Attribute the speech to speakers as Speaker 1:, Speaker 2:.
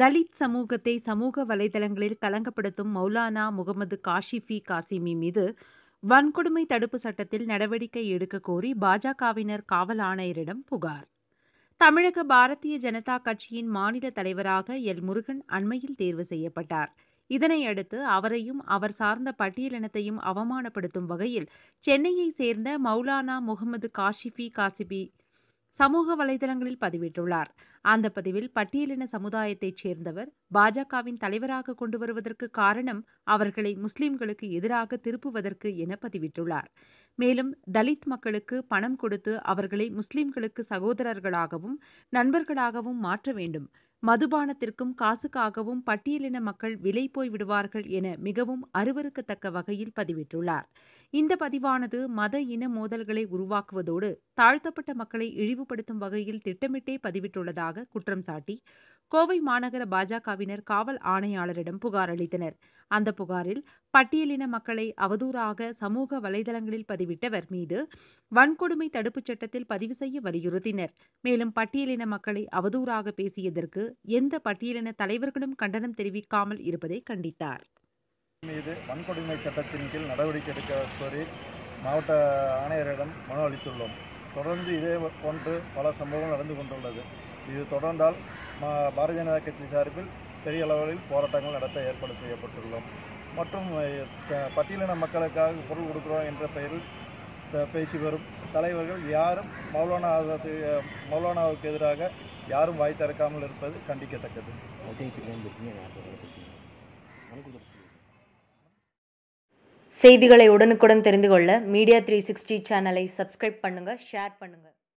Speaker 1: தலித் சமூகத்தை சமூக வலைதளங்களில் கலங்கப்படுத்தும் மௌலானா முகமது காஷிஃபி காசிமி மீது வன்கொடுமை தடுப்பு சட்டத்தில் நடவடிக்கை எடுக்க கோரி பாஜகவினர் காவல் ஆணையரிடம் புகார் தமிழக பாரதிய ஜனதா கட்சியின் மாநில தலைவராக எல் முருகன் அண்மையில் தேர்வு செய்யப்பட்டார் இதனையடுத்து அவரையும் அவர் சார்ந்த பட்டியலினத்தையும் அவமானப்படுத்தும் வகையில் சென்னையை சேர்ந்த மௌலானா முகமது காஷிஃபி காசிபி சமூக வலைதளங்களில் பதிவிட்டுள்ளார் அந்த பதிவில் பட்டியலின சமுதாயத்தைச் சேர்ந்தவர் பாஜகவின் தலைவராக கொண்டு வருவதற்கு காரணம் அவர்களை முஸ்லிம்களுக்கு எதிராக திருப்புவதற்கு என பதிவிட்டுள்ளார் மேலும் தலித் மக்களுக்கு பணம் கொடுத்து அவர்களை முஸ்லிம்களுக்கு சகோதரர்களாகவும் நண்பர்களாகவும் மாற்ற வேண்டும் மதுபானத்திற்கும் காசுக்காகவும் பட்டியலின மக்கள் விலை போய் விடுவார்கள் என மிகவும் அருவருக்கத்தக்க வகையில் பதிவிட்டுள்ளார் இந்த பதிவானது மத இன மோதல்களை உருவாக்குவதோடு தாழ்த்தப்பட்ட மக்களை இழிவுபடுத்தும் வகையில் திட்டமிட்டே பதிவிட்டுள்ளதாக இருப்பதாக குற்றம் சாட்டி கோவை மாநகர பாஜகவினர் காவல் ஆணையாளரிடம் புகார் அளித்தனர் அந்த புகாரில் பட்டியலின மக்களை அவதூறாக சமூக வலைதளங்களில் பதிவிட்டவர் மீது வன்கொடுமை தடுப்புச் சட்டத்தில் பதிவு செய்ய வலியுறுத்தினர் மேலும் பட்டியலின மக்களை அவதூறாக பேசியதற்கு எந்த பட்டியலின தலைவர்களும் கண்டனம் தெரிவிக்காமல் இருப்பதை கண்டித்தார்
Speaker 2: மீது வன்கொடுமை சட்டத்தின் கீழ் நடவடிக்கை எடுக்க கோரி மாவட்ட ஆணையரிடம் மனு அளித்துள்ளோம் தொடர்ந்து இதே போன்று பல சம்பவங்கள் நடந்து கொண்டுள்ளது இது தொடர்ந்தால் பாரதிய ஜனதா கட்சி சார்பில் பெரிய அளவில் போராட்டங்கள் நடத்த ஏற்பாடு செய்யப்பட்டுள்ளோம் மற்றும் பட்டியலின மக்களுக்காக பொருள் கொடுக்குறோம் என்ற பெயரில் பேசி வரும் தலைவர்கள் யாரும் மௌலானா மௌலானாவுக்கு எதிராக யாரும் வாய் திறக்காமல் இருப்பது கண்டிக்கத்தக்கது
Speaker 1: செய்திகளை உடனுக்குடன் தெரிந்து கொள்ள மீடியா த்ரீ சிக்ஸ்டி சேனலை சப்ஸ்கிரைப் பண்ணுங்கள் ஷேர் பண்ணுங்கள்